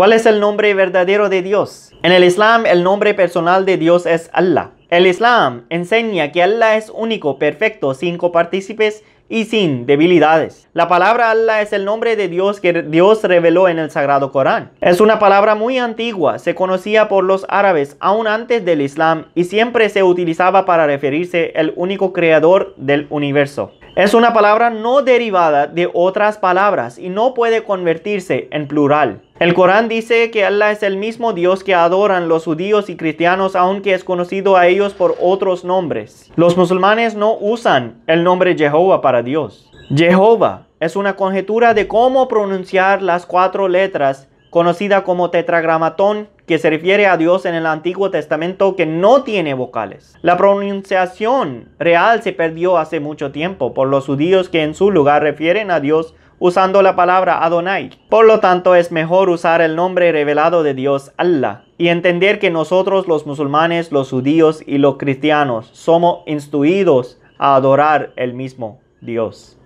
¿Cuál es el nombre verdadero de Dios? En el Islam, el nombre personal de Dios es Allah. El Islam enseña que Allah es único, perfecto, sin copartícipes y sin debilidades. La palabra Allah es el nombre de Dios que Dios reveló en el Sagrado Corán. Es una palabra muy antigua, se conocía por los árabes aún antes del Islam y siempre se utilizaba para referirse al único creador del universo. Es una palabra no derivada de otras palabras y no puede convertirse en plural. El Corán dice que Allah es el mismo Dios que adoran los judíos y cristianos, aunque es conocido a ellos por otros nombres. Los musulmanes no usan el nombre Jehová para Dios. Jehová es una conjetura de cómo pronunciar las cuatro letras conocida como tetragramatón, que se refiere a Dios en el Antiguo Testamento que no tiene vocales. La pronunciación real se perdió hace mucho tiempo por los judíos que en su lugar refieren a Dios usando la palabra Adonai. Por lo tanto, es mejor usar el nombre revelado de Dios, Allah, y entender que nosotros los musulmanes, los judíos y los cristianos somos instruidos a adorar el mismo Dios.